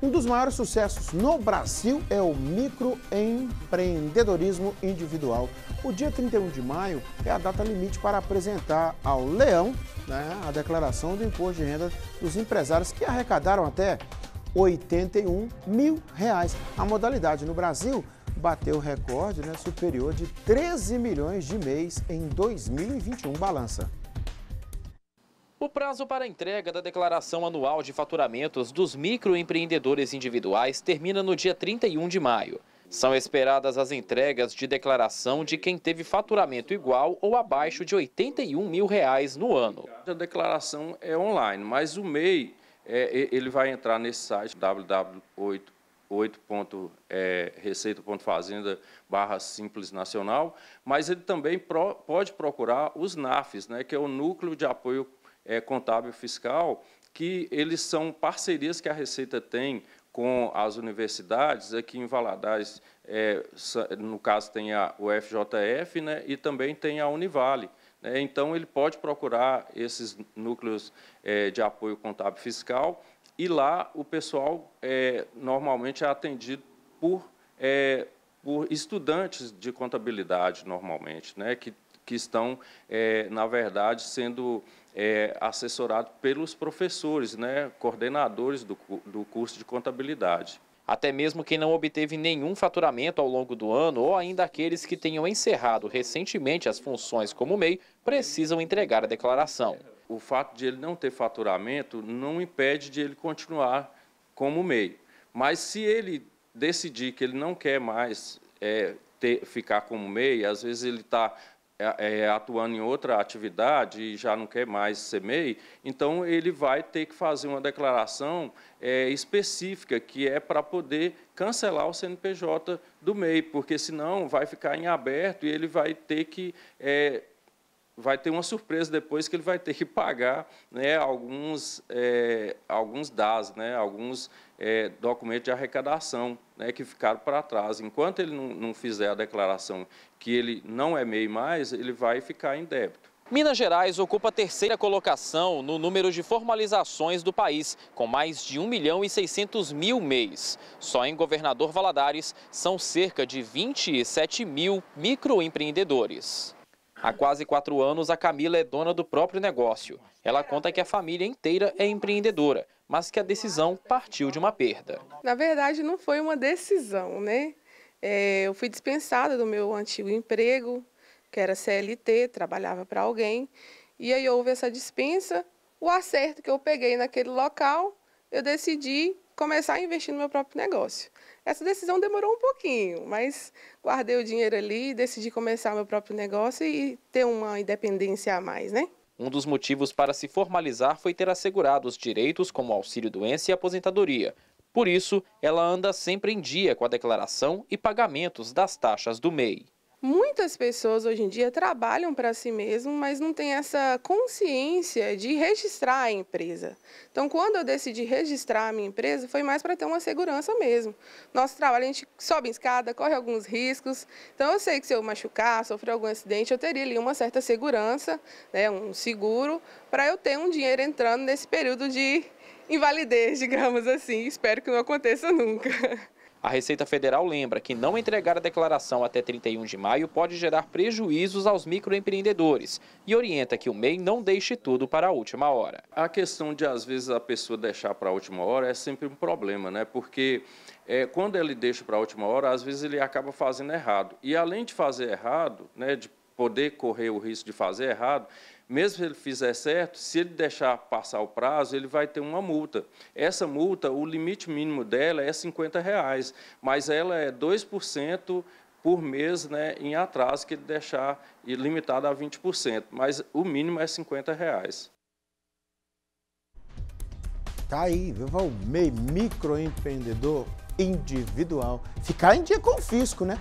Um dos maiores sucessos no Brasil é o microempreendedorismo individual. O dia 31 de maio é a data limite para apresentar ao Leão né, a declaração do imposto de renda dos empresários que arrecadaram até 81 mil reais. A modalidade no Brasil bateu o recorde né, superior de 13 milhões de mês em 2021 balança. O prazo para entrega da declaração anual de faturamentos dos microempreendedores individuais termina no dia 31 de maio. São esperadas as entregas de declaração de quem teve faturamento igual ou abaixo de R$ 81 mil reais no ano. A declaração é online, mas o MEI é, ele vai entrar nesse site www.receita.fazenda é, simples nacional, mas ele também pro, pode procurar os NAFs, né, que é o Núcleo de Apoio é, contábil fiscal, que eles são parcerias que a Receita tem com as universidades, aqui é em Valadares, é, no caso, tem a UFJF né, e também tem a Univale. Né, então, ele pode procurar esses núcleos é, de apoio contábil fiscal e lá o pessoal é, normalmente é atendido por, é, por estudantes de contabilidade, normalmente, né, que, que estão, é, na verdade, sendo é, assessorado pelos professores, né, coordenadores do, do curso de contabilidade. Até mesmo quem não obteve nenhum faturamento ao longo do ano ou ainda aqueles que tenham encerrado recentemente as funções como MEI precisam entregar a declaração. O fato de ele não ter faturamento não impede de ele continuar como MEI. Mas se ele decidir que ele não quer mais é, ter, ficar como MEI, às vezes ele está é, é, atuando em outra atividade e já não quer mais ser MEI, então ele vai ter que fazer uma declaração é, específica, que é para poder cancelar o CNPJ do MEI, porque senão vai ficar em aberto e ele vai ter que é, vai ter uma surpresa depois que ele vai ter que pagar né, alguns, é, alguns DAS, né, alguns é, documentos de arrecadação né, que ficaram para trás. Enquanto ele não, não fizer a declaração que ele não é MEI mais, ele vai ficar em débito. Minas Gerais ocupa a terceira colocação no número de formalizações do país, com mais de 1 milhão e 600 mil MEIs. Só em Governador Valadares são cerca de 27 mil microempreendedores. Há quase quatro anos, a Camila é dona do próprio negócio. Ela conta que a família inteira é empreendedora, mas que a decisão partiu de uma perda. Na verdade, não foi uma decisão, né? É, eu fui dispensada do meu antigo emprego, que era CLT, trabalhava para alguém. E aí houve essa dispensa. O acerto que eu peguei naquele local, eu decidi começar a investir no meu próprio negócio. Essa decisão demorou um pouquinho, mas guardei o dinheiro ali, decidi começar meu próprio negócio e ter uma independência a mais, né? Um dos motivos para se formalizar foi ter assegurado os direitos como auxílio-doença e aposentadoria. Por isso, ela anda sempre em dia com a declaração e pagamentos das taxas do MEI. Muitas pessoas hoje em dia trabalham para si mesmo, mas não têm essa consciência de registrar a empresa. Então, quando eu decidi registrar a minha empresa, foi mais para ter uma segurança mesmo. Nosso trabalho, a gente sobe em escada, corre alguns riscos. Então, eu sei que se eu machucar, sofrer algum acidente, eu teria ali uma certa segurança, né, um seguro, para eu ter um dinheiro entrando nesse período de invalidez, digamos assim. Espero que não aconteça nunca. A Receita Federal lembra que não entregar a declaração até 31 de maio pode gerar prejuízos aos microempreendedores e orienta que o MEI não deixe tudo para a última hora. A questão de, às vezes, a pessoa deixar para a última hora é sempre um problema, né? Porque é, quando ele deixa para a última hora, às vezes ele acaba fazendo errado. E além de fazer errado, né, de poder correr o risco de fazer errado, mesmo se ele fizer certo, se ele deixar passar o prazo, ele vai ter uma multa. Essa multa, o limite mínimo dela é R$ reais, mas ela é 2% por mês né, em atraso que ele deixar limitado a 20%, mas o mínimo é 50 reais. Tá aí, viu, o MEI, microempreendedor individual. Ficar em dia com o fisco, né?